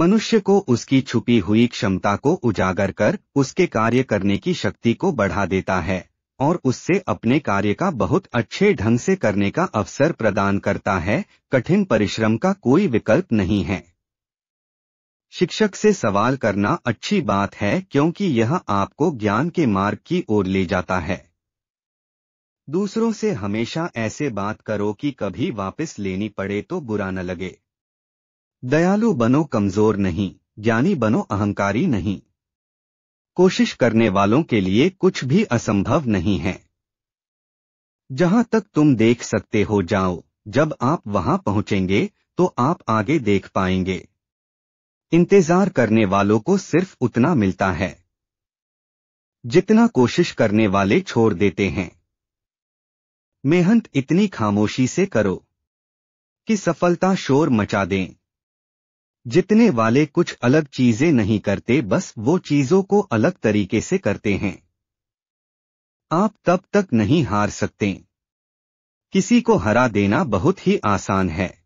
मनुष्य को उसकी छुपी हुई क्षमता को उजागर कर उसके कार्य करने की शक्ति को बढ़ा देता है और उससे अपने कार्य का बहुत अच्छे ढंग से करने का अवसर प्रदान करता है कठिन परिश्रम का कोई विकल्प नहीं है शिक्षक से सवाल करना अच्छी बात है क्योंकि यह आपको ज्ञान के मार्ग की ओर ले जाता है दूसरों से हमेशा ऐसे बात करो कि कभी वापस लेनी पड़े तो बुरा न लगे दयालु बनो कमजोर नहीं ज्ञानी बनो अहंकारी नहीं कोशिश करने वालों के लिए कुछ भी असंभव नहीं है जहां तक तुम देख सकते हो जाओ जब आप वहां पहुंचेंगे तो आप आगे देख पाएंगे इंतजार करने वालों को सिर्फ उतना मिलता है जितना कोशिश करने वाले छोड़ देते हैं मेहनत इतनी खामोशी से करो कि सफलता शोर मचा दें जितने वाले कुछ अलग चीजें नहीं करते बस वो चीजों को अलग तरीके से करते हैं आप तब तक नहीं हार सकते किसी को हरा देना बहुत ही आसान है